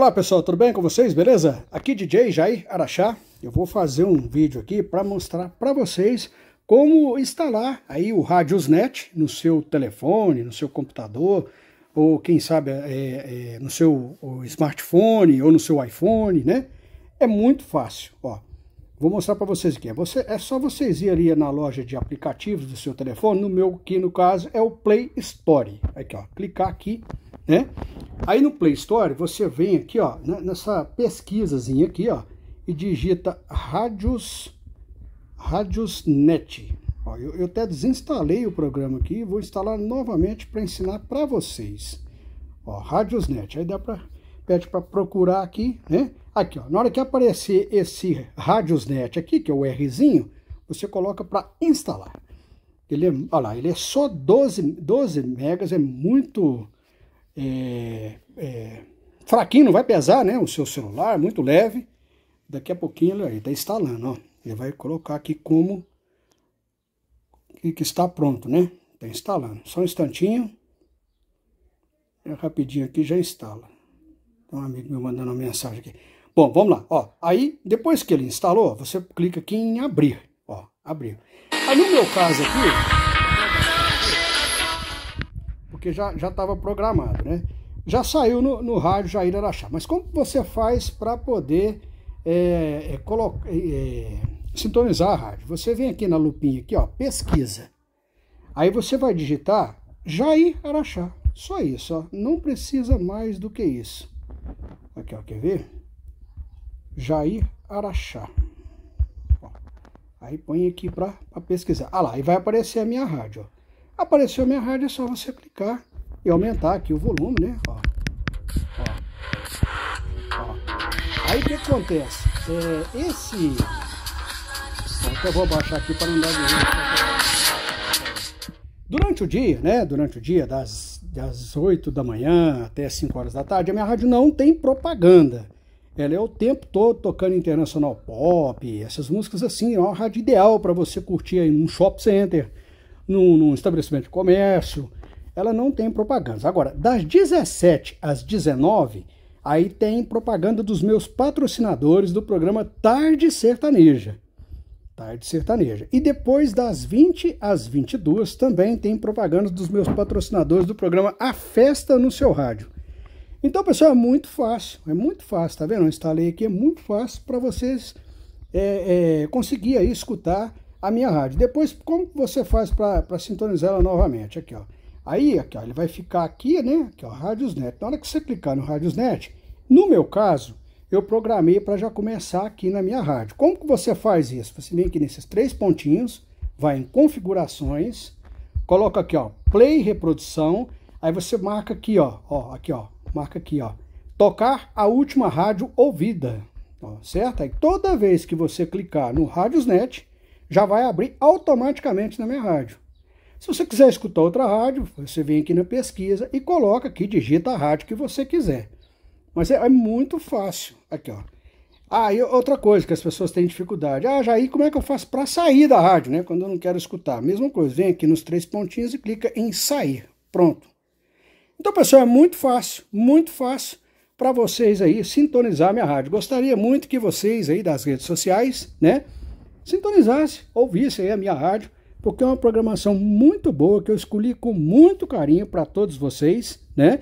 Olá pessoal, tudo bem com vocês? Beleza? Aqui DJ Jair Araxá. Eu vou fazer um vídeo aqui para mostrar para vocês como instalar aí o RadiusNet no seu telefone, no seu computador, ou quem sabe é, é, no seu smartphone ou no seu iPhone, né? É muito fácil, ó. Vou mostrar para vocês aqui. É, você, é só vocês ir ali na loja de aplicativos do seu telefone, no meu que no caso é o Play Store. Aqui, ó, clicar aqui, né? Aí no Play Store você vem aqui, ó, né, nessa pesquisazinha aqui, ó, e digita Rádios, Rádios Net. Ó, eu, eu até desinstalei o programa aqui vou instalar novamente para ensinar para vocês. Ó, Rádios Net. Aí dá para pede para procurar aqui, né? Aqui, ó, na hora que aparecer esse Rádios Net aqui, que é o Rzinho, você coloca para instalar. Ele é, olha lá, ele é só 12, 12 megas, é muito é, é, fraquinho, não vai pesar, né? O seu celular, muito leve. Daqui a pouquinho ele está instalando, ó. Ele vai colocar aqui como que está pronto, né? Está instalando. Só um instantinho. É rapidinho aqui já instala. Tem um amigo me mandando uma mensagem aqui. Bom, vamos lá. Ó, aí, depois que ele instalou, você clica aqui em abrir. Ó, abrir. Aí no meu caso aqui porque já estava programado, né? Já saiu no, no rádio Jair Araxá. Mas como você faz para poder é, é, colocar, é, é, sintonizar a rádio? Você vem aqui na lupinha aqui, ó, pesquisa. Aí você vai digitar Jair Araxá. Só isso, ó. Não precisa mais do que isso. Aqui, ó, quer ver? Jair Araxá. Ó. Aí põe aqui para pesquisar. Ah lá, e vai aparecer a minha rádio, ó. Apareceu minha rádio, é só você clicar e aumentar aqui o volume, né? Ó. Ó. Ó. Aí o que acontece? É, esse. Então, eu vou baixar aqui para não dar de Durante o dia, né? Durante o dia, das, das 8 da manhã até 5 horas da tarde, a minha rádio não tem propaganda. Ela é o tempo todo tocando internacional pop, essas músicas assim, é uma rádio ideal para você curtir aí num shopping center num, num estabelecimento de comércio, ela não tem propaganda. Agora, das 17 às 19, aí tem propaganda dos meus patrocinadores do programa Tarde Sertaneja. Tarde Sertaneja. E depois das 20 às 22 também tem propaganda dos meus patrocinadores do programa A Festa no seu rádio. Então, pessoal, é muito fácil, é muito fácil, tá vendo? Eu instalei aqui, é muito fácil para vocês é, é, conseguir aí escutar a minha rádio. Depois, como você faz para sintonizar ela novamente? Aqui, ó. Aí, aqui, ó, ele vai ficar aqui, né? Aqui, ó, Radiosnet. Na hora que você clicar no Radiosnet, no meu caso, eu programei para já começar aqui na minha rádio. Como que você faz isso? Você vem aqui nesses três pontinhos, vai em configurações, coloca aqui, ó, play reprodução, aí você marca aqui, ó, ó, aqui, ó, marca aqui, ó, tocar a última rádio ouvida, ó, certo? Aí toda vez que você clicar no Radiosnet, já vai abrir automaticamente na minha rádio. Se você quiser escutar outra rádio, você vem aqui na pesquisa e coloca aqui, digita a rádio que você quiser. Mas é, é muito fácil. Aqui, ó. Ah, e outra coisa que as pessoas têm dificuldade. Ah, Jair, como é que eu faço para sair da rádio, né? Quando eu não quero escutar. Mesma coisa, vem aqui nos três pontinhos e clica em sair. Pronto. Então, pessoal, é muito fácil, muito fácil para vocês aí sintonizar minha rádio. Gostaria muito que vocês aí das redes sociais, né? sintonizasse, ouvisse aí a minha rádio, porque é uma programação muito boa que eu escolhi com muito carinho para todos vocês, né?